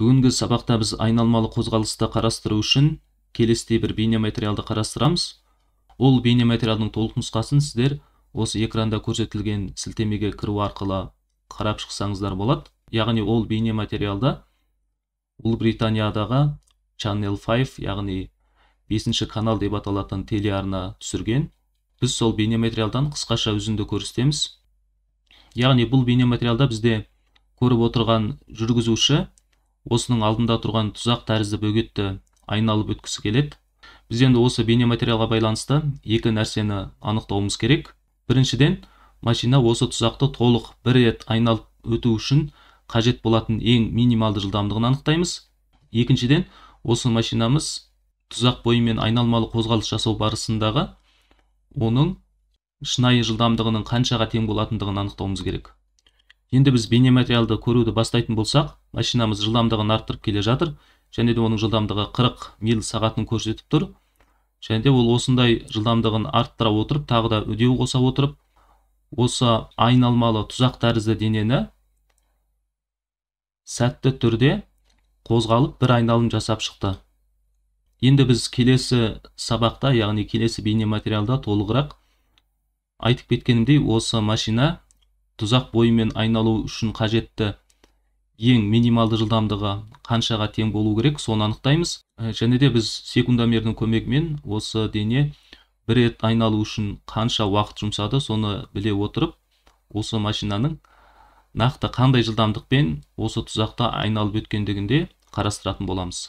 бүгінгі сабақта біз айналмалы қозғалысты қарастыру үшін келесідей бір бейнематериалды қарастырамыз ол бейнематериалдың толық нұсқасын сіздер осы экранда көрсетілген сілтемеге кіру арқылы қарап шықсаңыздар болады яғни ол бейнематериалда ұлыбританиядағы Channel 5 яғни бесінші канал деп аталатын телеарна түсірген біз сол бейнематериалдан қысқаша үзінді көрсетеміз яғни бұл бейнематериалда бізде көріп отырған жүргізуші осының алдында тұрған тұзақ тәрізді бөгетті айналып өткісі келеді біз енді осы бейнематериалға байланысты екі нәрсені анықтауымыз керек біріншіден машина осы тұзақты толық бір рет айналып өту үшін қажет болатын ең минималды жылдамдығын анықтаймыз екіншіден осы машинамыз тұзақ бойымен айналмалы қозғалыс жасау барысындағы оның шынайы жылдамдығының қаншаға тең болатындығын анықтауымыз керек енді біз бейнематериалды көруді бастайтын болсақ машинамыз жылдамдығын арттырып келе жатыр және де оның жылдамдығы 40 миль сағатын көрсетіп тұр және де ол осындай жылдамдығын арттыра отырып тағы да үдеу қоса отырып осы айналмалы тұзақ тәрізді денені сәтті түрде қозғалып бір айналым жасап шықты енді біз келесі сабақта яғни келесі бейнематериалда толығырақ айтып кеткенімдей осы машина тұзақ бойымен айналу үшін қажетті ең минималды жылдамдығы қаншаға тең болу керек соны анықтаймыз э, және де біз секундомердің көмегімен осы дене бір рет айналу үшін қанша уақыт жұмсады соны біле отырып осы машинаның нақты қандай жылдамдықпен осы тұзақта айналып өткендігінде қарастыратын боламыз